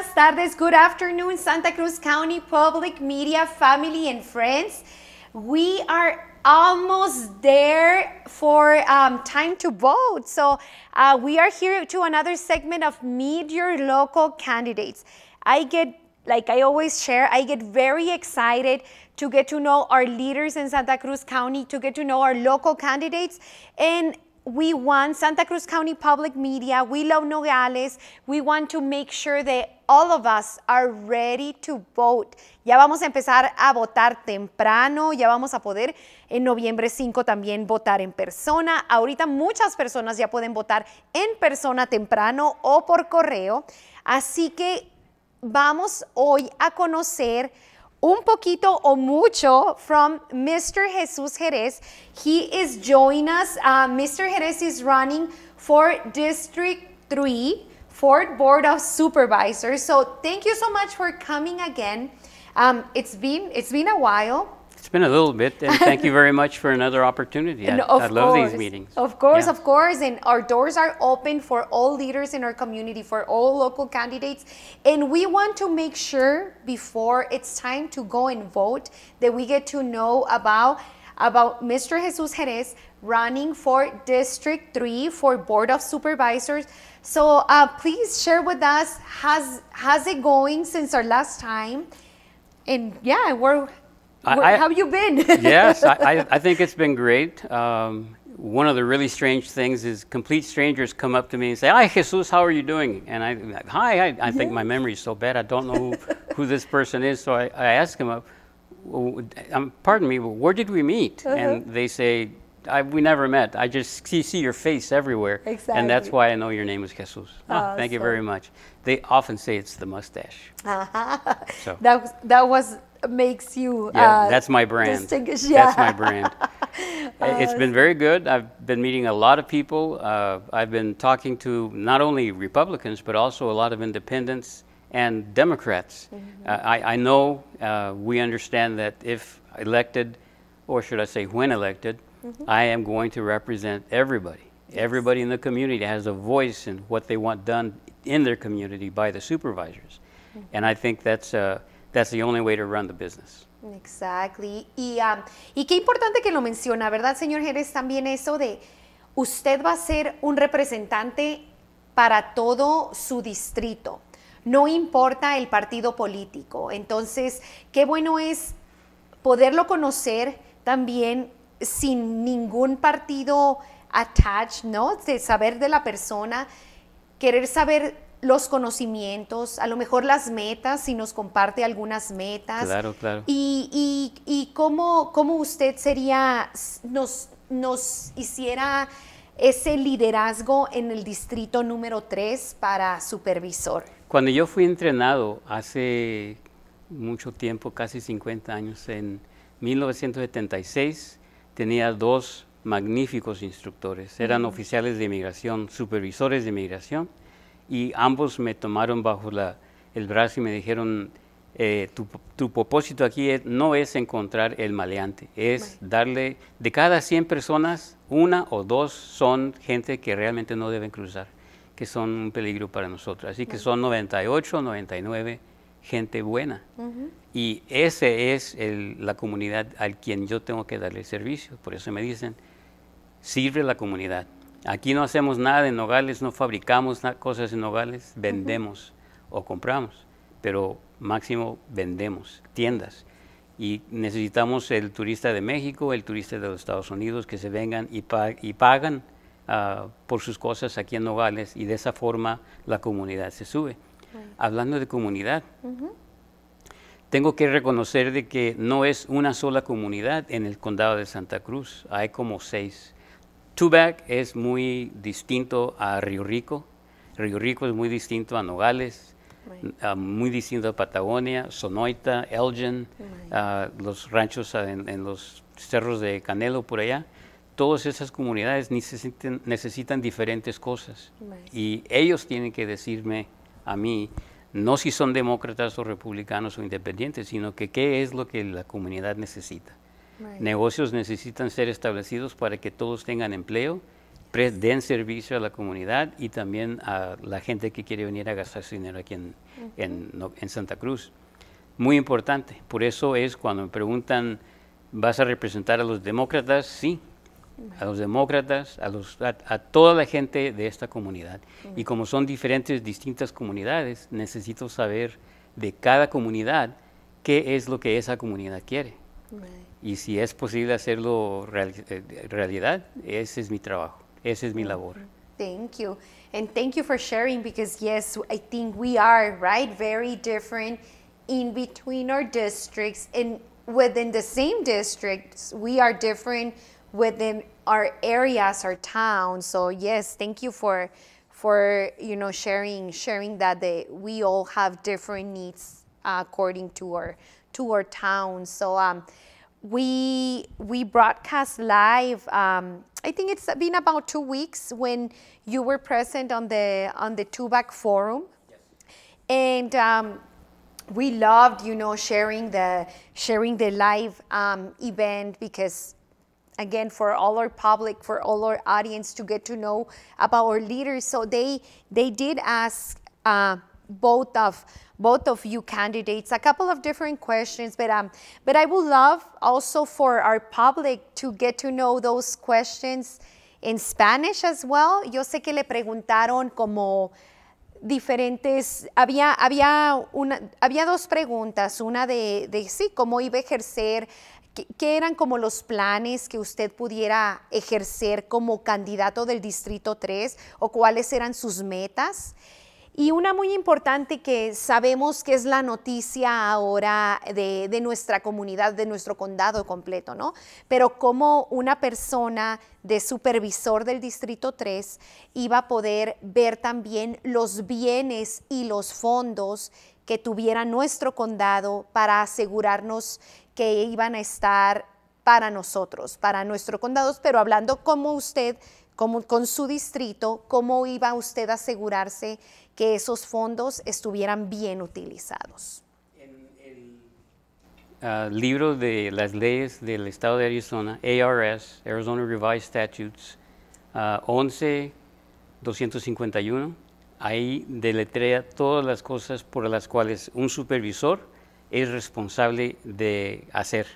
buenas tardes, good afternoon, Santa Cruz County Public Media family and friends. We are almost there for um, time to vote. So uh, we are here to another segment of Meet Your Local Candidates. I get, like I always share, I get very excited to get to know our leaders in Santa Cruz County, to get to know our local candidates. And we want Santa Cruz County Public Media, we love Nogales, we want to make sure that all of us are ready to vote. Ya vamos a empezar a votar temprano, ya vamos a poder en noviembre 5 también votar en persona. Ahorita muchas personas ya pueden votar en persona temprano o por correo. Así que vamos hoy a conocer un poquito o mucho from Mr. Jesus Jerez. He is joining us. Uh, Mr. Jerez is running for District 3, for Board of Supervisors. So thank you so much for coming again. Um, it's been it's been a while been a little bit, and thank you very much for another opportunity. I, I love these meetings. Of course, yeah. of course. And our doors are open for all leaders in our community, for all local candidates. And we want to make sure before it's time to go and vote that we get to know about about Mr. Jesus Jerez running for District 3 for Board of Supervisors. So uh, please share with us, how's, how's it going since our last time? And yeah, we're I, How you been? yes, I, I, think it's been great. Um, one of the really strange things is complete strangers come up to me and say, "Hi, Jesus, how are you doing?" And I, "Hi." I, I think my memory is so bad, I don't know who, who this person is. So I, I ask him, um, "Pardon me, where did we meet?" Uh-huh. And they say, I, we never met. I just see, see, your face everywhere. Exactly. And that's why I know your name is Jesus. Oh, oh, thank so. you very much. They often say it's the mustache. Uh-huh. So. That, that was makes you. Yeah, uh, that's my brand. Distinguish. Yeah. That's my brand. it's been uh, very good. I've been meeting a lot of people. Uh, I've been talking to not only Republicans, but also a lot of independents and Democrats. Mm-hmm. Uh, I, I, know uh, we understand that if elected, or should I say when elected, mm-hmm. I am going to represent everybody. Everybody in the community has a voice in what they want done in their community by the supervisors. Mm-hmm. And I think that's a That's the only way to run the business. Exactly. Y, ah, y qué importante que lo menciona, ¿verdad, señor Jerez? También eso de usted va a ser un representante para todo su distrito. No importa el partido político. Entonces, qué bueno es poderlo conocer también sin ningún partido attached, ¿no? De saber de la persona, querer saber los conocimientos, a lo mejor las metas, si nos comparte algunas metas. Claro, claro. Y, cómo, usted sería, nos, hiciera ese liderazgo en el distrito número 3 para supervisor. Cuando yo fui entrenado hace mucho tiempo, casi 50 años, en 1976, tenía dos magníficos instructores. Eran oficiales de inmigración, supervisores de inmigración y ambos me tomaron bajo el brazo y me dijeron, eh, tu, propósito aquí no es encontrar el maleante, es darle, de cada 100 personas, una o dos son gente que realmente no deben cruzar, que son un peligro para nosotros. Así que son 98, 99 gente buena. Y esa es la comunidad a quien yo tengo que darle servicio. Por eso me dicen, sirve la comunidad. Aquí no hacemos nada en Nogales, no fabricamos cosas en Nogales, vendemos o compramos, pero máximo vendemos, tiendas. Y necesitamos el turista de México, el turista de los Estados Unidos que se vengan y, pagan ah, por sus cosas aquí en Nogales y de esa forma la comunidad se sube. Hablando de comunidad, tengo que reconocer de que no es una sola comunidad en el condado de Santa Cruz, hay como seis Tubac es muy distinto a Río Rico. Río Rico es muy distinto a Nogales, muy distinto a Patagonia, Sonoita, Elgin, los ranchos en, los cerros de Canelo por allá. Todas esas comunidades necesitan, diferentes cosas. Y ellos tienen que decirme a mí, no si son demócratas o republicanos o independientes, sino que qué es lo que la comunidad necesita. Negocios necesitan ser establecidos para que todos tengan empleo, den servicio a la comunidad y también a la gente que quiere venir a gastar su dinero aquí en, Santa Cruz. Muy importante. Por eso es cuando me preguntan, ¿vas a representar a los demócratas? Sí, a los demócratas, a, los, a, toda la gente de esta comunidad. Y como son diferentes, distintas comunidades, necesito saber de cada comunidad qué es lo que esa comunidad quiere. y si es posible hacerlo real, eh, realidad, ese es mi trabajo, esa es mi mm. labor. Thank you. And thank you for sharing because, yes, I think we are, right? Very different in between our districts and within the same districts, we are different within our areas, our towns. So, yes, thank you for for you know sharing sharing that they, we all have different needs uh, according to our to our town. So um, we we broadcast live. Um, I think it's been about two weeks when you were present on the on the Tubac forum, yes. and um, we loved you know sharing the sharing the live um, event because again for all our public for all our audience to get to know about our leaders. So they they did ask. Uh, both of both of you candidates a couple of different questions but um but i would love also for our public to get to know those questions in spanish as well yo sé que le preguntaron como diferentes había había una había dos preguntas una de, de sí cómo iba a ejercer ¿Qué eran como los planes que usted pudiera ejercer como candidato del Distrito 3 o cuáles eran sus metas? Y una muy importante que sabemos que es la noticia ahora de, nuestra comunidad, de nuestro condado completo, ¿no? Pero cómo una persona de supervisor del Distrito 3 iba a poder ver también los bienes y los fondos que tuviera nuestro condado para asegurarnos que iban a estar para nosotros, para nuestro condado, pero hablando como usted con su distrito, ¿cómo iba usted a asegurarse que esos fondos estuvieran bien utilizados? En el ah, libro de las leyes del estado de Arizona, ARS, Arizona Revised Statutes, 11-251, ah, ahí deletrea todas las cosas por las cuales un supervisor es responsable de hacer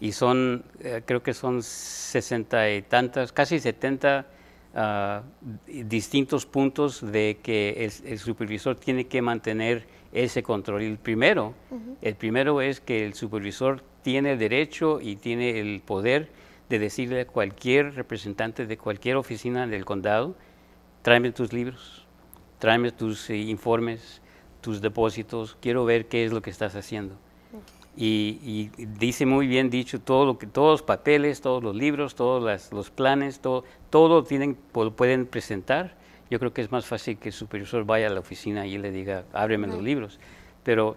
y son, eh, creo que son sesenta y tantas, casi setenta ah, distintos puntos de que el, supervisor tiene que mantener ese control. el primero, el primero es que el supervisor tiene derecho y tiene el poder de decirle a cualquier representante de cualquier oficina del condado, tráeme tus libros, tráeme tus eh, informes, tus depósitos, quiero ver qué es lo que estás haciendo y, dice muy bien dicho todo lo que todos los papeles, todos los libros, todos los planes, todo, todo lo tienen, pueden presentar. Yo creo que es más fácil que el supervisor vaya a la oficina y le diga, ábreme los libros. Pero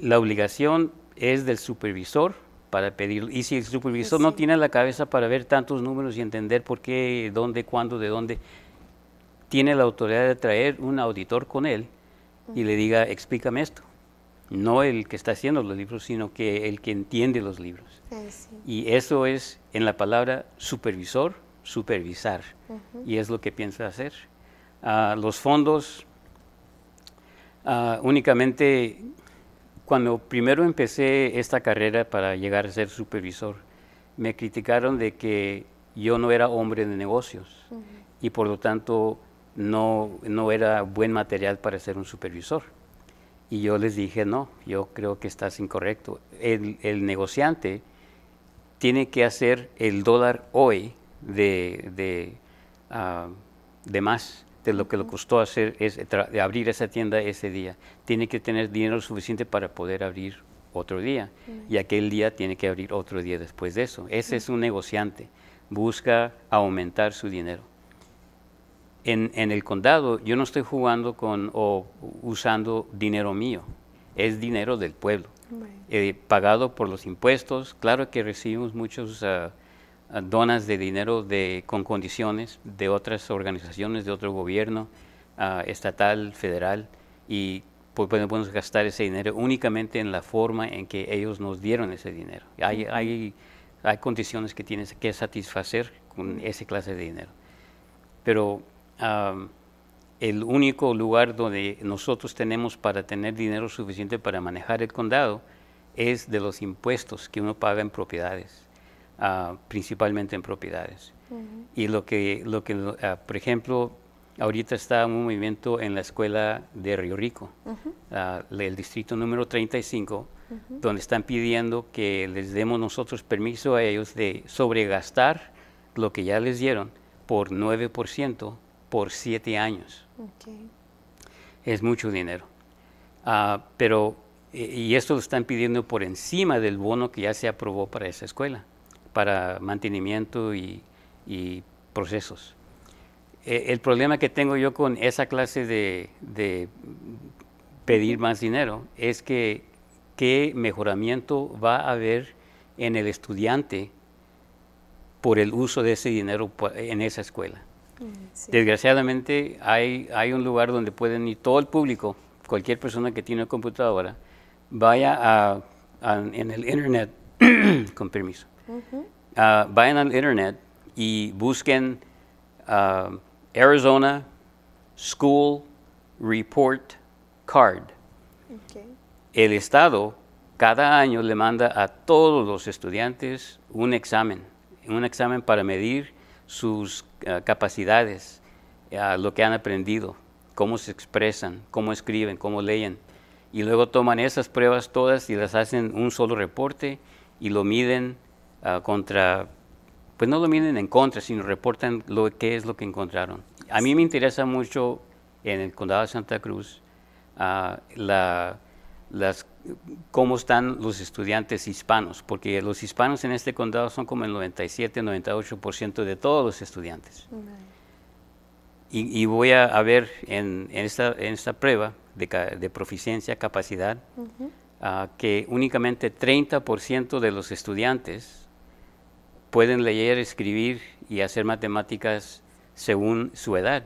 la obligación es del supervisor para pedirlo. Y si el supervisor pues no tiene la cabeza para ver tantos números y entender por qué, dónde, cuándo, de dónde, tiene la autoridad de traer un auditor con él y le diga, explícame esto no el que está haciendo los libros, sino que el que entiende los libros. Y eso es en la palabra supervisor, supervisar. Y es lo que piensa hacer. Ah, los fondos, ah, únicamente cuando primero empecé esta carrera para llegar a ser supervisor, me criticaron de que yo no era hombre de negocios y por lo tanto no era buen material para ser un supervisor. Y yo les dije, no, yo creo que estás incorrecto. El, negociante tiene que hacer el dólar hoy de, de, ah, de más de lo que le costó hacer es de abrir esa tienda ese día. Tiene que tener dinero suficiente para poder abrir otro día. Y aquel día tiene que abrir otro día después de eso. Ese es un negociante. Busca aumentar su dinero en, el condado yo no estoy jugando con o usando dinero mío, es dinero del pueblo, eh, pagado por los impuestos. Claro que recibimos muchas ah, ah, donas de dinero de, con condiciones de otras organizaciones, de otro gobierno ah, estatal, federal, y pues podemos gastar ese dinero únicamente en la forma en que ellos nos dieron ese dinero. Hay, hay, hay condiciones que tienes que satisfacer con ese clase de dinero. Pero el único lugar donde nosotros tenemos para tener dinero suficiente para manejar el condado es de los impuestos que uno paga en propiedades, ah, principalmente en propiedades. Y lo que, lo que ah, por ejemplo, ahorita está un movimiento en la escuela de Río Rico, ah, el distrito número 35, donde están pidiendo que les demos nosotros permiso a ellos de sobregastar lo que ya les dieron por 9% por siete años. Es mucho dinero. Ah, pero, eh, y esto lo están pidiendo por encima del bono que ya se aprobó para esa escuela, para mantenimiento y, procesos. Eh, el problema que tengo yo con esa clase de, de pedir más dinero es que qué mejoramiento va a haber en el estudiante por el uso de ese dinero en esa escuela. Desgraciadamente hay, hay un lugar donde pueden ir todo el público, cualquier persona que tiene computadora, vaya a, en el Internet, con permiso, ah, vayan al Internet y busquen ah, Arizona School Report Card. El Estado cada año le manda a todos los estudiantes un examen, un examen para medir sus eh, capacidades, eh, lo que han aprendido, cómo se expresan, cómo escriben, cómo leen. Y luego toman esas pruebas todas y las hacen un solo reporte y lo miden ah, contra, pues no lo miden en contra, sino reportan lo que es lo que encontraron. A mí me interesa mucho en el condado de Santa Cruz ah, la, las cómo están los estudiantes hispanos, porque los hispanos en este condado son como el 97-98% de todos los estudiantes. Y, voy a, ver en, esta, prueba de, proficiencia, capacidad, ah, que únicamente 30% de los estudiantes pueden leer, escribir y hacer matemáticas según su edad,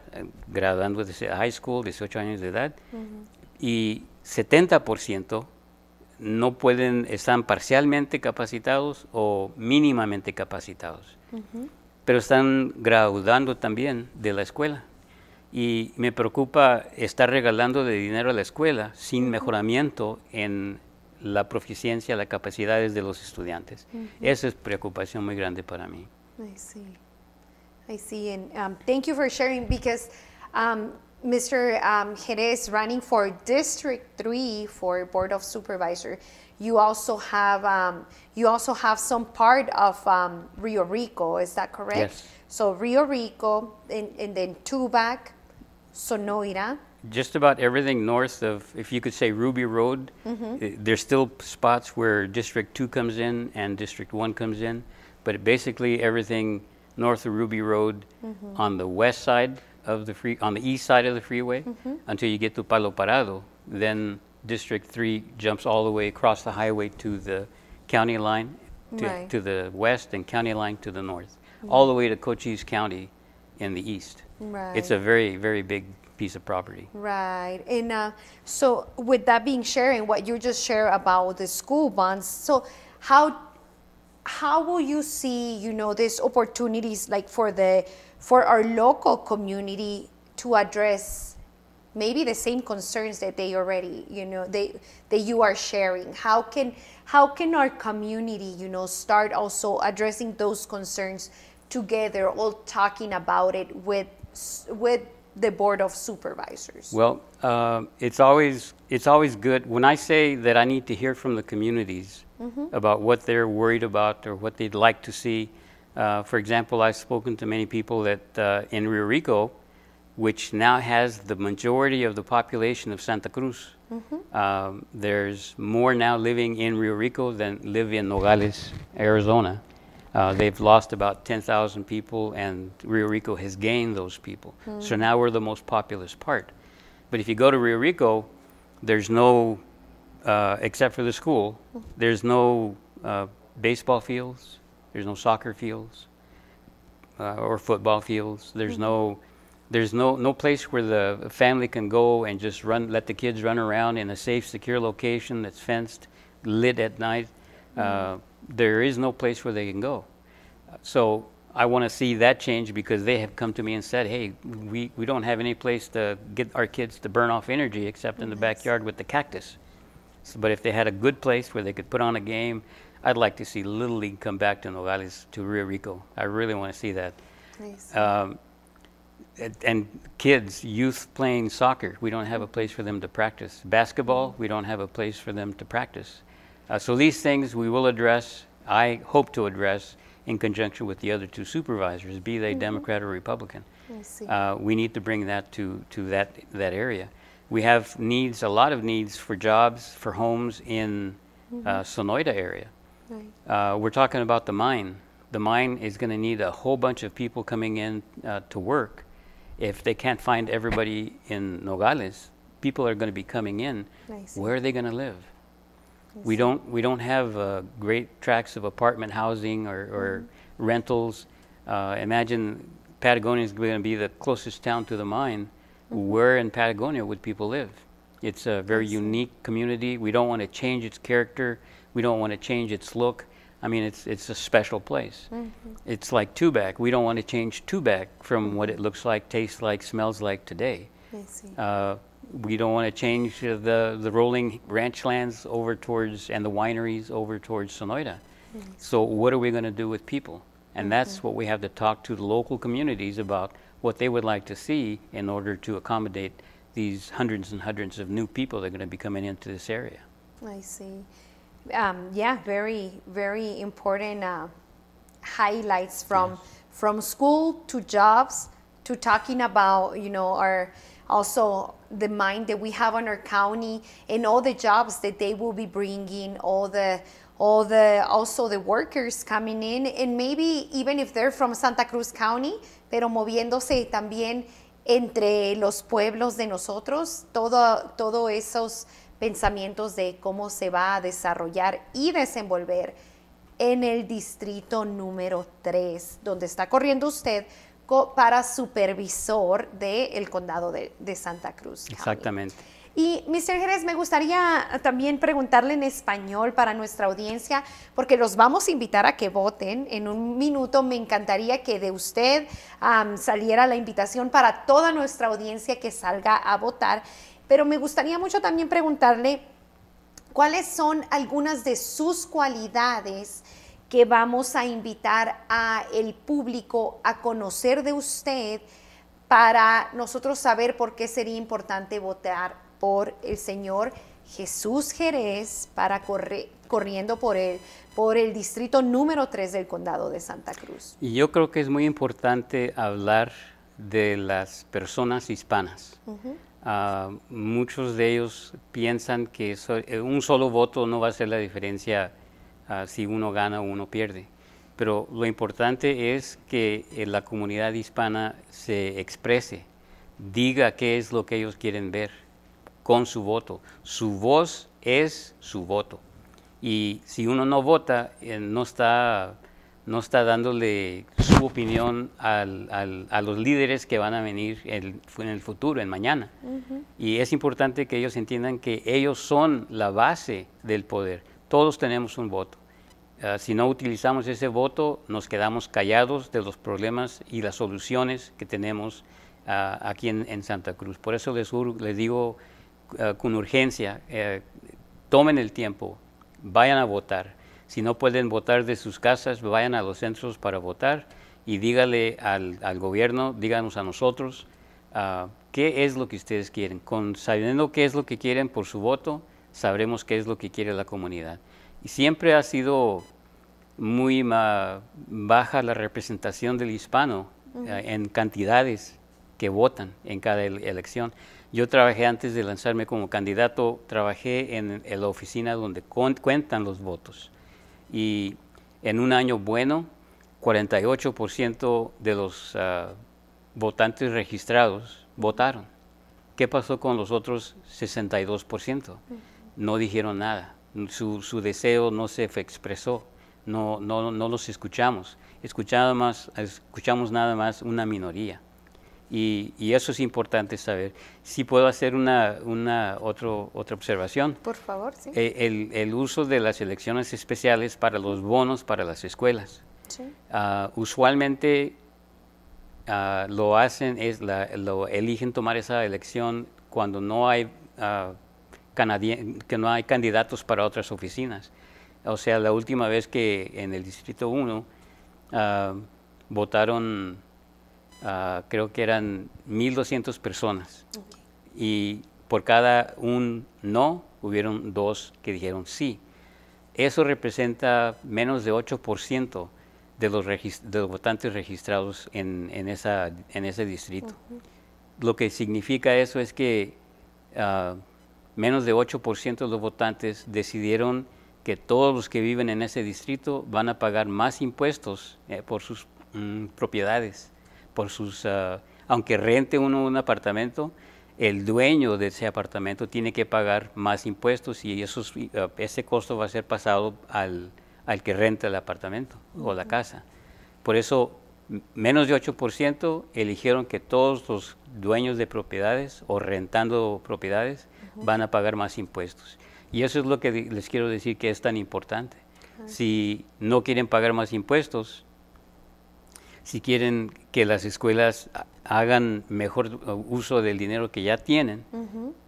graduando de high school, 18 años de edad, y 70% no pueden, están parcialmente capacitados o mínimamente capacitados, pero están graduando también de la escuela. Y me preocupa estar regalando de dinero a la escuela sin mejoramiento en la proficiencia, las capacidades de los estudiantes. Esa es preocupación muy grande para mí. I see. I see. And um, thank you for sharing because um, Mr. Um, Jerez running for District 3 for Board of Supervisor. You also have um, you also have some part of um, Rio Rico, is that correct? Yes. So Rio Rico and, and then Tubac, Sonora. Just about everything north of, if you could say Ruby Road, mm -hmm. there's still spots where District 2 comes in and District 1 comes in, but basically everything north of Ruby Road mm -hmm. on the west side of the free on the east side of the freeway mm -hmm. until you get to Palo Parado. Then District Three jumps all the way across the highway to the county line to, right. to the west and county line to the north, mm -hmm. all the way to Cochise County in the east. Right. It's a very very big piece of property. Right. And uh, so, with that being sharing, what you just shared about the school bonds, so how how will you see, you know, these opportunities like for the for our local community to address maybe the same concerns that they already, you know, they that you are sharing? How can how can our community, you know, start also addressing those concerns together, all talking about it with with the board of supervisors? Well, uh, it's always it's always good when I say that I need to hear from the communities mm -hmm. about what they're worried about or what they'd like to see. Uh, for example, I've spoken to many people that uh, in Rio Rico, which now has the majority of the population of Santa Cruz, mm -hmm. um, there's more now living in Rio Rico than live in Nogales, Arizona. Uh, they've lost about 10,000 people, and Rio Rico has gained those people. Mm. So now we're the most populous part. But if you go to Rio Rico, there's no uh, except for the school, there's no uh, baseball fields, there's no soccer fields, uh, or football fields. There's mm -hmm. no mm-hmm. there's no no place where the family can go and just run, let the kids run around in a safe, secure location that's fenced, lit at night. Mm -hmm. there is no place where they can go. So I want to see that change because they have come to me and said, hey, we, we don't have any place to get our kids to burn off energy except in the backyard with the cactus. So, but if they had a good place where they could put on a game, I'd like to see Little League come back to Nogales, to Rio Rico. I really want to see that. Nice. Um, and kids, youth playing soccer, we don't have a place for them to practice. Basketball, we don't have a place for them to practice. Uh, so these things we will address, I hope to address in conjunction with the other two supervisors, be they mm -hmm. Democrat or Republican. Uh, we need to bring that to, to that, that area we have needs, a lot of needs for jobs, for homes in mm -hmm. uh, mm-hmm. Sonoida area. Right. Uh, we're talking about the mine. The mine is going to need a whole bunch of people coming in uh, to work. If they can't find everybody in Nogales, people are going to be coming in. Nice. Where are they going to live? Nice. We don't we don't have uh, great tracts of apartment housing or, or mm -hmm. rentals. Uh, imagine Patagonia is going to be the closest town to the mine where in Patagonia would people live? It's a very unique community. We don't want to change its character. We don't want to change its look. I mean, it's it's a special place. Mm -hmm. It's like Tubac. We don't want to change Tubac from what it mm-hmm. looks like, tastes like, smells like today. Uh, we don't want to change the the rolling ranch lands over towards and the wineries over towards Sonoyta. Mm -hmm. So what are we going to do with people? And mm -hmm. that's mm-hmm. what we have to talk to the local communities about what they would like to see in order to accommodate these hundreds and hundreds of new people that are going to be coming into this area. I see. Um, yeah, very, very important uh, highlights from yes. from school to jobs to talking about you know our also the mind that we have on our county and all the jobs that they will be bringing, all the all the also the workers coming in and maybe even if they're from Santa Cruz County pero moviéndose también entre los pueblos de nosotros, todos esos pensamientos de cómo se va a desarrollar y desenvolver en el distrito número 3, donde está corriendo usted para supervisor del condado de, Santa Cruz. Exactamente. Y, Mr. Jerez, me gustaría también preguntarle en español para nuestra audiencia, porque los vamos a invitar a que voten. En un minuto me encantaría que de usted saliera la invitación para toda nuestra audiencia que salga a votar. Pero me gustaría mucho también preguntarle cuáles son algunas de sus cualidades que vamos a invitar al público a conocer de usted para nosotros saber por qué sería importante votar por el señor Jesús Jerez para correr corriendo por el, por el distrito número 3 del condado de Santa Cruz. Y yo creo que es muy importante hablar de las personas hispanas. Ah, muchos de ellos piensan que eh, un solo voto no va a hacer la diferencia ah, si uno gana o uno pierde. Pero lo importante es que eh, la comunidad hispana se exprese, diga qué es lo que ellos quieren ver con su voto. Su voz es su voto. Y si uno no vota, eh, no, está, no está dándole su opinión a los líderes que van a venir en el futuro, en mañana. Y es importante que ellos entiendan que ellos son la base del poder. Todos tenemos un voto. Ah, si no utilizamos ese voto, nos quedamos callados de los problemas y las soluciones que tenemos ah, aquí en, Santa Cruz. Por eso les, les digo eh, con urgencia, eh, tomen el tiempo, vayan a votar. Si no pueden votar de sus casas, vayan a los centros para votar y dígale al, gobierno, díganos a nosotros ah, qué es lo que ustedes quieren. Con, sabiendo qué es lo que quieren por su voto, sabremos qué es lo que quiere la comunidad. Y siempre ha sido muy baja la representación del hispano eh, en cantidades que votan en cada elección. Yo trabajé antes de lanzarme como candidato, trabajé en, la oficina donde cuentan los votos. Y en un año bueno, 48% de los ah, votantes registrados votaron. ¿Qué pasó con los otros 62%? No dijeron nada. Su, deseo no se expresó. No, no, no los escuchamos. Escuchamos, escuchamos nada más una minoría. Y, eso es importante saber. Si puedo hacer una, una otra observación. Por favor, sí. Eh, el, uso de las elecciones especiales para los bonos para las escuelas. Sí. Ah, usualmente ah, lo hacen, es lo eligen tomar esa elección cuando no hay, uh, que no hay candidatos para otras oficinas. O sea, la última vez que en el Distrito 1 votaron Ah, creo que eran 1.200 personas. Y por cada un no, hubieron dos que dijeron sí. Eso representa menos de 8% de los, de votantes registrados en, ese distrito. Lo que significa eso es que ah, menos de 8% de los votantes decidieron que todos los que viven en ese distrito van a pagar más impuestos eh, por sus mm, propiedades por sus, ah, aunque rente uno un apartamento, el dueño de ese apartamento tiene que pagar más impuestos y esos, ah, ese costo va a ser pasado al, que renta el apartamento o la casa. Por eso, menos de 8% eligieron que todos los dueños de propiedades o rentando propiedades van a pagar más impuestos. Y eso es lo que les quiero decir que es tan importante. Si no quieren pagar más impuestos, si quieren que las escuelas hagan mejor uso del dinero que ya tienen,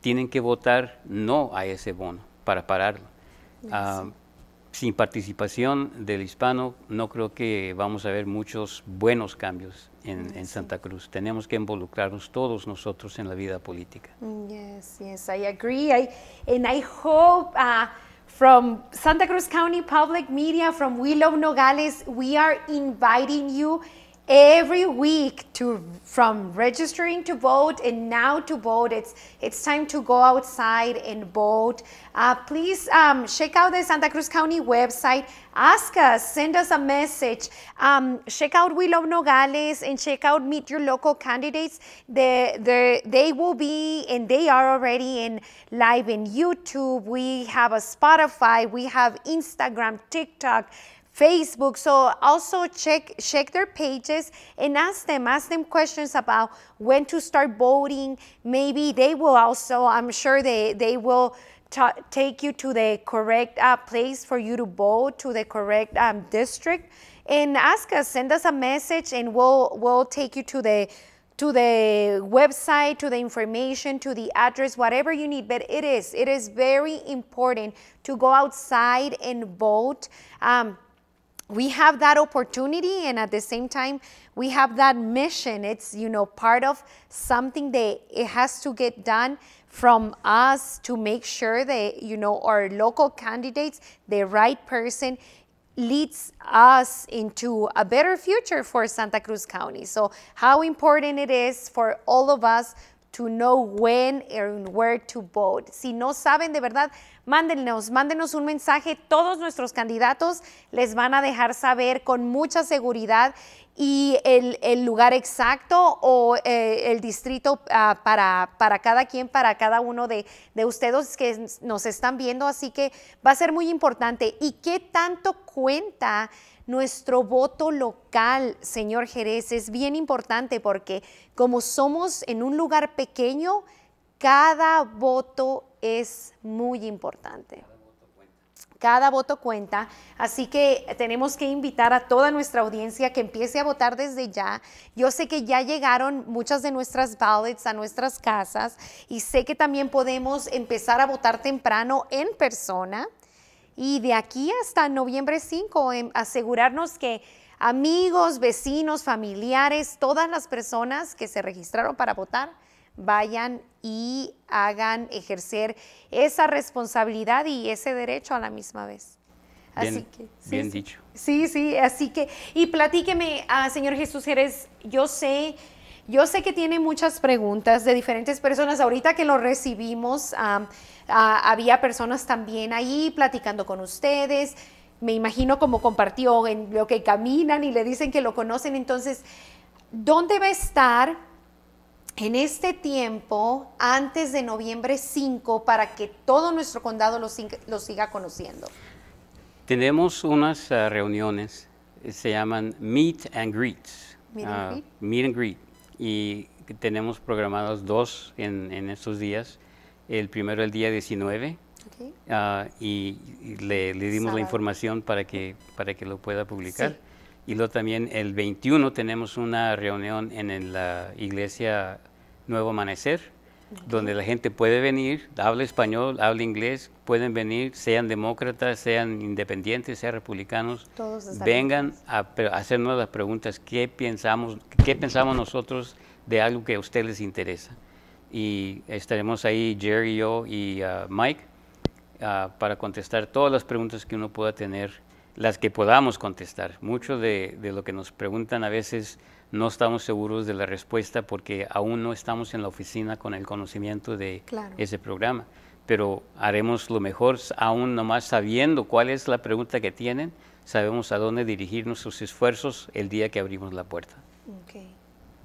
tienen que votar no a ese bono para pararlo. Ah, sin participación del hispano, no creo que vamos a ver muchos buenos cambios en, Santa Cruz. Tenemos que involucrarnos todos nosotros en la vida política. Yes, yes, I agree. I, and I hope uh, from Santa Cruz County Public Media, from Willow Nogales, we are inviting you. every week to from registering to vote and now to vote it's it's time to go outside and vote uh, please um, check out the santa cruz county website ask us send us a message um, check out we love nogales and check out meet your local candidates they they they will be and they are already in live in youtube we have a spotify we have instagram tiktok Facebook. So also check check their pages and ask them, ask them questions about when to start voting. Maybe they will also, I'm sure they, they will take you to the correct uh, place for you to vote, to the correct um, district. And ask us, send us a message and we'll, we'll take you to the to the website, to the information, to the address, whatever you need. But it is, it is very important to go outside and vote. Um, we have that opportunity and at the same time we have that mission it's you know part of something that it has to get done from us to make sure that you know our local candidates the right person leads us into a better future for Santa Cruz County. So how important it is for all of us to know when and where to vote. Si no saben de verdad, mándenos, mándenos un mensaje. Todos nuestros candidatos les van a dejar saber con mucha seguridad y el, lugar exacto o eh, el distrito ah, para, cada quien, para cada uno de, de ustedes que nos están viendo. Así que va a ser muy importante. ¿Y qué tanto cuenta? nuestro voto local, señor Jerez, es bien importante porque como somos en un lugar pequeño, cada voto es muy importante. Cada voto cuenta, así que tenemos que invitar a toda nuestra audiencia que empiece a votar desde ya. Yo sé que ya llegaron muchas de nuestras ballots a nuestras casas y sé que también podemos empezar a votar temprano en persona y de aquí hasta noviembre 5 em, asegurarnos que amigos, vecinos, familiares, todas las personas que se registraron para votar vayan y hagan ejercer esa responsabilidad y ese derecho a la misma vez. Bien, así que, bien dicho. Sí, sí, así que, y platíqueme, ah, Señor Jesús Jerez, yo sé, yo sé que tiene muchas preguntas de diferentes personas. Ahorita que lo recibimos, había personas también ahí platicando con ustedes. Me imagino como compartió en lo que caminan y le dicen que lo conocen. Entonces, ¿dónde va a estar? en este tiempo, antes de noviembre 5, para que todo nuestro condado lo, siga conociendo? Tenemos unas ah, reuniones, eh, se llaman Meet and Greets. Meet and, ah, greet? meet and Greet. Y tenemos programados dos en, estos días. El primero el día 19 ah, y, le, dimos la información para que, para que lo pueda publicar. Y luego también el 21 tenemos una reunión en la iglesia Nuevo Amanecer, donde la gente puede venir, habla español, habla inglés, pueden venir, sean demócratas, sean independientes, sean republicanos, vengan a, hacernos las preguntas, ¿qué pensamos, qué pensamos nosotros de algo que a ustedes les interesa? Y estaremos ahí, Jerry, yo y ah, Mike, ah, para contestar todas las preguntas que uno pueda tener las que podamos contestar. Mucho de, lo que nos preguntan a veces no estamos seguros de la respuesta porque aún no estamos en la oficina con el conocimiento de ese programa. Pero haremos lo mejor, aún nomás sabiendo cuál es la pregunta que tienen, sabemos a dónde dirigir nuestros esfuerzos el día que abrimos la puerta. Okay.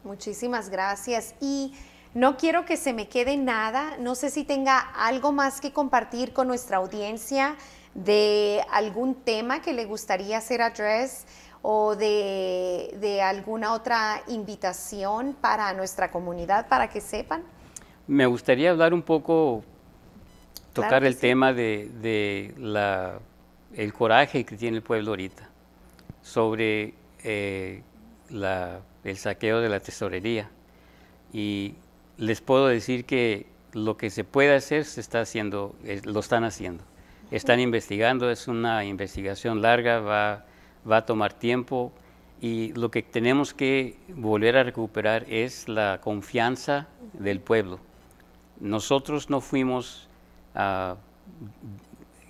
Muchísimas gracias. Y no quiero que se me quede nada. No sé si tenga algo más que compartir con nuestra audiencia de algún tema que le gustaría hacer address o de, alguna otra invitación para nuestra comunidad para que sepan? Me gustaría hablar un poco, tocar el tema de, el coraje que tiene el pueblo ahorita sobre eh, el saqueo de la tesorería. Y les puedo decir que lo que se puede hacer se está haciendo, lo están haciendo. Están investigando, es una investigación larga, va, a tomar tiempo y lo que tenemos que volver a recuperar es la confianza del pueblo. Nosotros no fuimos, ah,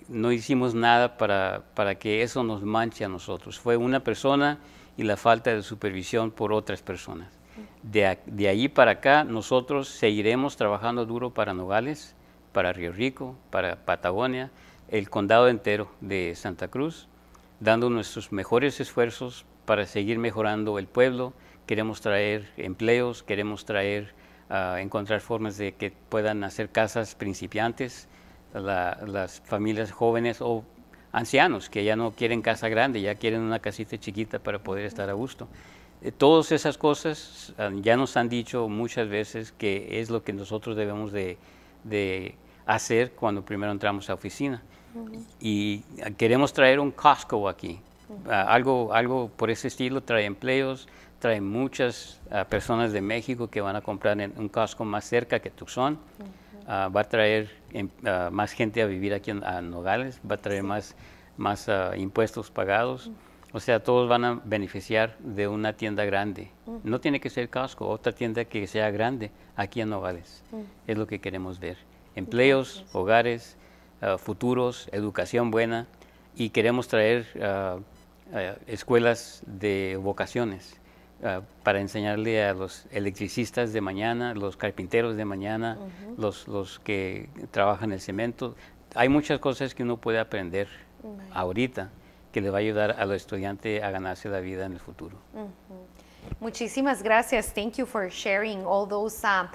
no hicimos nada para, que eso nos manche a nosotros. Fue una persona y la falta de supervisión por otras personas. De, de ahí para acá nosotros seguiremos trabajando duro para Nogales, para Río Rico, para Patagonia, el condado entero de Santa Cruz, dando nuestros mejores esfuerzos para seguir mejorando el pueblo. Queremos traer empleos, queremos traer, ah, encontrar formas de que puedan hacer casas principiantes, las familias jóvenes o ancianos que ya no quieren casa grande, ya quieren una casita chiquita para poder estar a gusto. Eh, todas esas cosas ah, ya nos han dicho muchas veces que es lo que nosotros debemos de hacer cuando primero entramos a oficina. Y queremos traer un Costco aquí. Ah, algo, algo por ese estilo trae empleos, trae muchas ah, personas de México que van a comprar en un Costco más cerca que Tucson. Ah, va a traer em, más gente a vivir aquí en, a Nogales, va a traer más, más impuestos pagados. O sea, todos van a beneficiar de una tienda grande. No tiene que ser Costco, otra tienda que sea grande aquí en Nogales. Es lo que queremos ver. Empleos, hogares, eh, futuros, educación buena y queremos traer eh, eh, escuelas de vocaciones para enseñarle a los electricistas de mañana, los carpinteros de mañana, los, los que trabajan el cemento. Hay muchas cosas que uno puede aprender ahorita que le va a ayudar a los estudiantes a ganarse la vida en el futuro. Muchísimas gracias. Thank you for sharing all those um,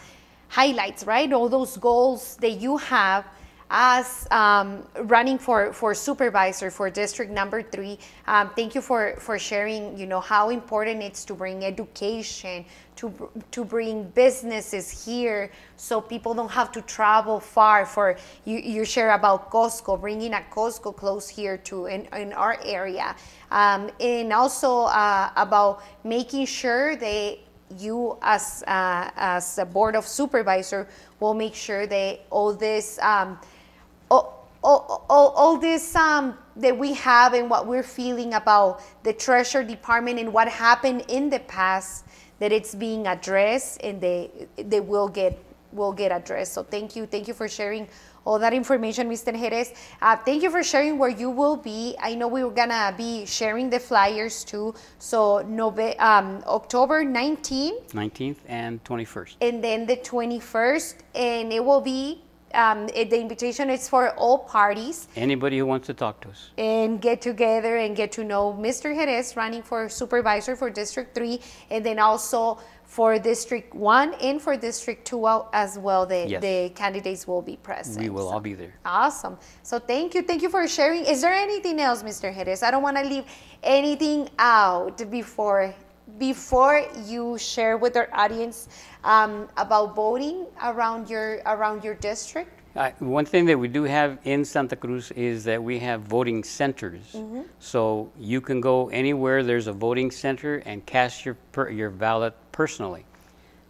highlights, right? All those goals that you have as um, running for, for supervisor for district number three. Um, thank you for, for sharing, you know, how important it's to bring education, to, to bring businesses here so people don't have to travel far for, you, you share about Costco, bringing a Costco close here to in, in our area. Um, and also uh, about making sure they you as, uh, as a board of supervisor will make sure that all this um, all, all, all, this um, that we have and what we're feeling about the treasure Department and what happened in the past, that it's being addressed and they, they will get will get addressed. So thank you. Thank you for sharing all that information, Mr. Jerez. Uh, thank you for sharing where you will be. I know we are going to be sharing the flyers too. So Nove um, October 19th. 19th and 21st. And then the 21st. And it will be um, it, eh, the invitation is for all parties. Anybody who wants to talk to us. And get together and get to know Mr. Jerez running for supervisor for District 3 and then also for District 1 and for District 2 as well. The, yes. the candidates will be present. We will so. all be there. Awesome. So thank you. Thank you for sharing. Is there anything else, Mr. Jerez? I don't want to leave anything out before before you share with our audience um, about voting around your around your district? Uh, one thing that we do have in Santa Cruz is that we have voting centers. Mm -hmm. So you can go anywhere there's a voting center and cast your per, your ballot personally.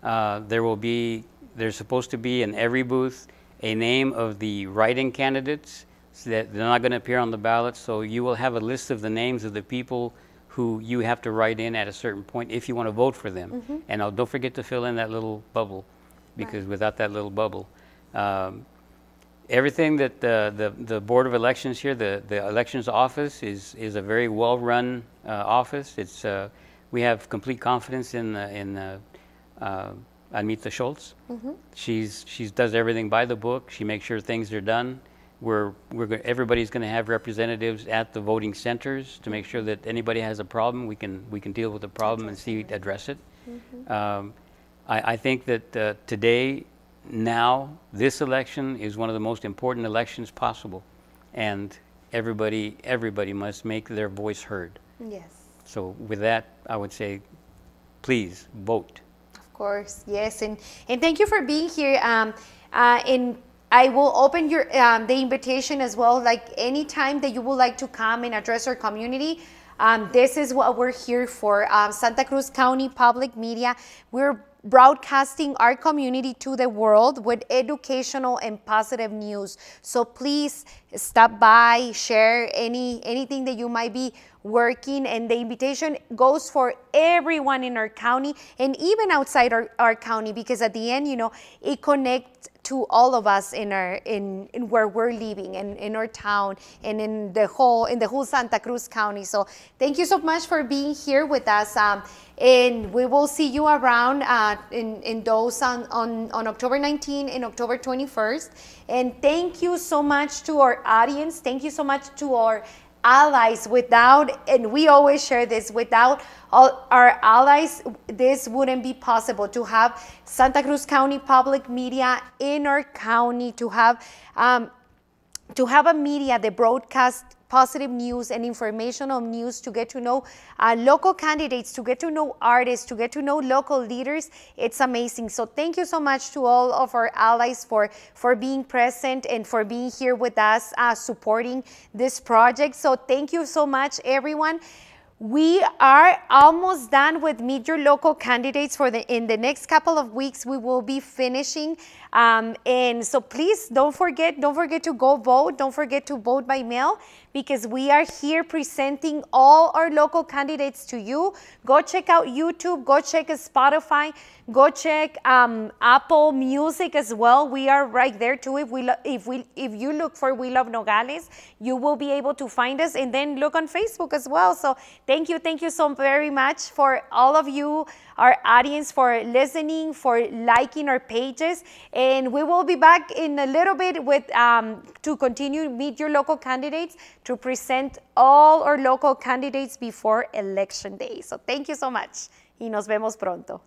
Uh, there will be there's supposed to be in every booth a name of the writing candidates so that they're not going to appear on the ballot. So you will have a list of the names of the people who you have to write in at a certain point if you want to vote for them. Mm -hmm. And I'll, don't forget to fill in that little bubble, because right. without that little bubble, um, everything that the, the, the, Board of Elections here, the, the elections office, is, is a very well run uh, office. It's, uh, we have complete confidence in, uh, in uh, Anmita Schultz. Mm -hmm. She's, she does everything by the book, she makes sure things are done. We're, we're, everybody's going to have representatives at the voting centers to make sure that anybody has a problem, we can, we can deal with the problem and see, address it. Mm -hmm. um, I, I, think that uh, today, now, this election is one of the most important elections possible. And everybody, everybody must make their voice heard. Yes. So with that, I would say, please vote. Of course, yes. And, and thank you for being here. Um, uh, and I will open your um, the invitation as well. Like anytime that you would like to come and address our community, um, this is what we're here for. Um, Santa Cruz County Public Media. We're broadcasting our community to the world with educational and positive news. So please stop by, share any anything that you might be working and the invitation goes for everyone in our county and even outside our, our county because at the end you know it connects to all of us in our in, in where we're living and in our town and in the whole in the whole Santa Cruz County. So thank you so much for being here with us. Um, and we will see you around uh, in, in those on, on, on October 19 and October 21st. And thank you so much to our audience. Thank you so much to our allies without, and we always share this, without all our allies, this wouldn't be possible to have Santa Cruz County Public Media in our county, to have um, to have a media that broadcasts positive news and informational news to get to know uh, local candidates, to get to know artists, to get to know local leaders. It's amazing. So thank you so much to all of our allies for, for being present and for being here with us, uh, supporting this project. So thank you so much, everyone. We are almost done with Meet Your Local Candidates for the, in the next couple of weeks. We will be finishing um, and so please don't forget, don't forget to go vote. Don't forget to vote by mail because we are here presenting all our local candidates to you. Go check out YouTube, go check Spotify, go check um, Apple Music as well. We are right there too. If we if we if you look for We Love Nogales, you will be able to find us and then look on Facebook as well. So thank you, thank you so very much for all of you our audience for listening, for liking our pages. And we will be back in a little bit with um, to continue meet your local candidates to present all our local candidates before election day. So thank you so much y nos vemos pronto.